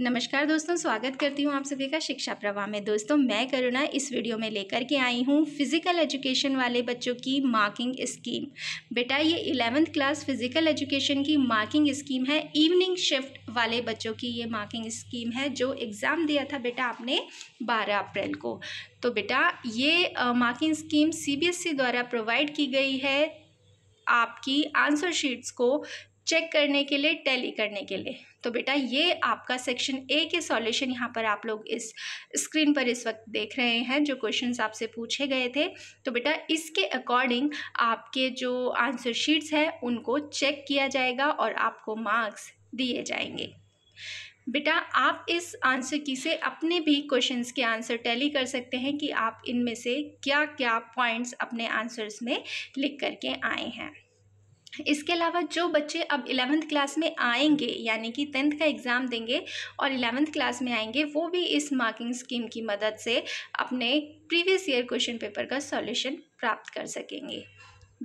नमस्कार दोस्तों स्वागत करती हूँ आप सभी का शिक्षा प्रवाह में दोस्तों मैं करुणा इस वीडियो में लेकर के आई हूँ फिजिकल एजुकेशन वाले बच्चों की मार्किंग स्कीम बेटा ये इलेवेंथ क्लास फिजिकल एजुकेशन की मार्किंग स्कीम है इवनिंग शिफ्ट वाले बच्चों की ये मार्किंग स्कीम है जो एग्ज़ाम दिया था बेटा आपने बारह अप्रैल को तो बेटा ये मार्किंग स्कीम सी द्वारा प्रोवाइड की गई है आपकी आंसर शीट्स को चेक करने के लिए टैली करने के लिए तो बेटा ये आपका सेक्शन ए के सॉल्यूशन यहाँ पर आप लोग इस स्क्रीन पर इस वक्त देख रहे हैं जो क्वेश्चंस आपसे पूछे गए थे तो बेटा इसके अकॉर्डिंग आपके जो आंसर शीट्स हैं उनको चेक किया जाएगा और आपको मार्क्स दिए जाएंगे बेटा आप इस आंसर की से अपने भी क्वेश्चंस के आंसर टैली कर सकते हैं कि आप इनमें से क्या क्या पॉइंट्स अपने आंसर्स में लिख करके आए हैं इसके अलावा जो बच्चे अब इलेवेंथ क्लास में आएंगे यानी कि टेंथ का एग्ज़ाम देंगे और इलेवेंथ क्लास में आएंगे वो भी इस मार्किंग स्कीम की मदद से अपने प्रीवियस ईयर क्वेश्चन पेपर का सॉल्यूशन प्राप्त कर सकेंगे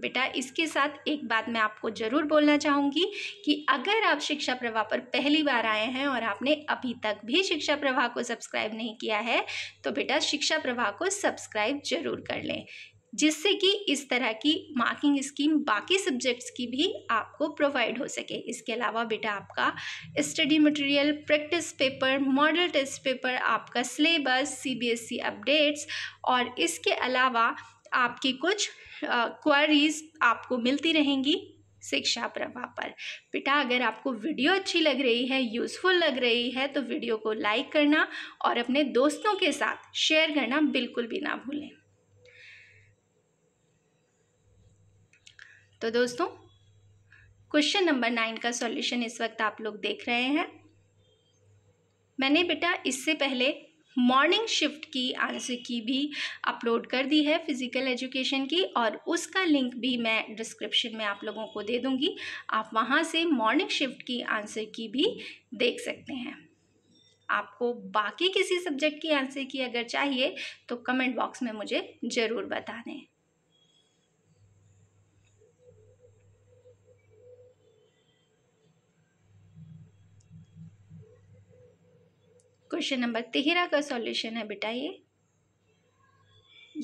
बेटा इसके साथ एक बात मैं आपको ज़रूर बोलना चाहूँगी कि अगर आप शिक्षा प्रवाह पर पहली बार आए हैं और आपने अभी तक भी शिक्षा प्रवाह को सब्सक्राइब नहीं किया है तो बेटा शिक्षा प्रवाह को सब्सक्राइब जरूर कर लें जिससे कि इस तरह की मार्किंग स्कीम बाकी सब्जेक्ट्स की भी आपको प्रोवाइड हो सके इसके अलावा बेटा आपका study material practice paper model test paper आपका सिलेबस सीबीएसई अपडेट्स और इसके अलावा आपकी कुछ क्वारीज आपको मिलती रहेंगी शिक्षा प्रभाव पर बेटा अगर आपको वीडियो अच्छी लग रही है यूज़फुल लग रही है तो वीडियो को लाइक करना और अपने दोस्तों के साथ शेयर करना बिल्कुल भी ना भूलें तो दोस्तों क्वेश्चन नंबर नाइन का सॉल्यूशन इस वक्त आप लोग देख रहे हैं मैंने बेटा इससे पहले मॉर्निंग शिफ्ट की आंसर की भी अपलोड कर दी है फिज़िकल एजुकेशन की और उसका लिंक भी मैं डिस्क्रिप्शन में आप लोगों को दे दूंगी आप वहाँ से मॉर्निंग शिफ्ट की आंसर की भी देख सकते हैं आपको बाकी किसी सब्जेक्ट की आंसर की अगर चाहिए तो कमेंट बॉक्स में मुझे ज़रूर बता दें क्वेश्चन नंबर तेरह का सॉल्यूशन है बेटा ये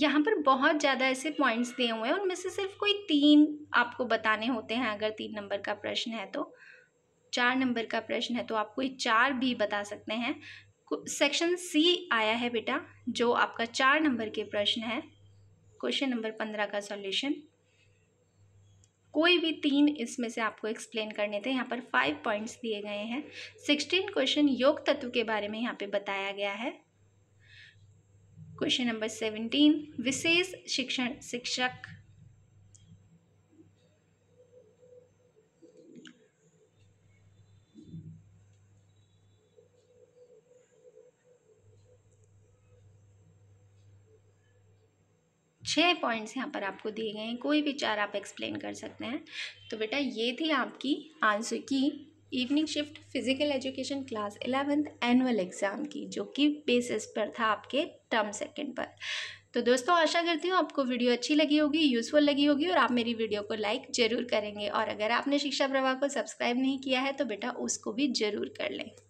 यहाँ पर बहुत ज़्यादा ऐसे पॉइंट्स दिए हुए हैं उनमें से सिर्फ कोई तीन आपको बताने होते हैं अगर तीन नंबर का प्रश्न है तो चार नंबर का प्रश्न है तो आप कोई चार भी बता सकते हैं सेक्शन सी आया है बेटा जो आपका चार नंबर के प्रश्न है क्वेश्चन नंबर पंद्रह का सॉल्यूशन कोई भी तीन इसमें से आपको एक्सप्लेन करने थे यहाँ पर फाइव पॉइंट्स दिए गए हैं सिक्सटीन क्वेश्चन योग तत्व के बारे में यहाँ पे बताया गया है क्वेश्चन नंबर सेवेंटीन विशेष शिक्षण शिक्षक छः पॉइंट्स यहाँ पर आपको दिए गए हैं कोई भी चार आप एक्सप्लेन कर सकते हैं तो बेटा ये थी आपकी answer key evening shift physical education class eleventh annual exam की जो कि बेसिस पर था आपके टर्म सेकेंड पर तो दोस्तों आशा करती हूँ आपको वीडियो अच्छी लगी होगी यूज़फुल लगी होगी और आप मेरी वीडियो को लाइक ज़रूर करेंगे और अगर आपने शिक्षा प्रवाह को सब्सक्राइब नहीं किया है तो बेटा उसको भी ज़रूर कर लें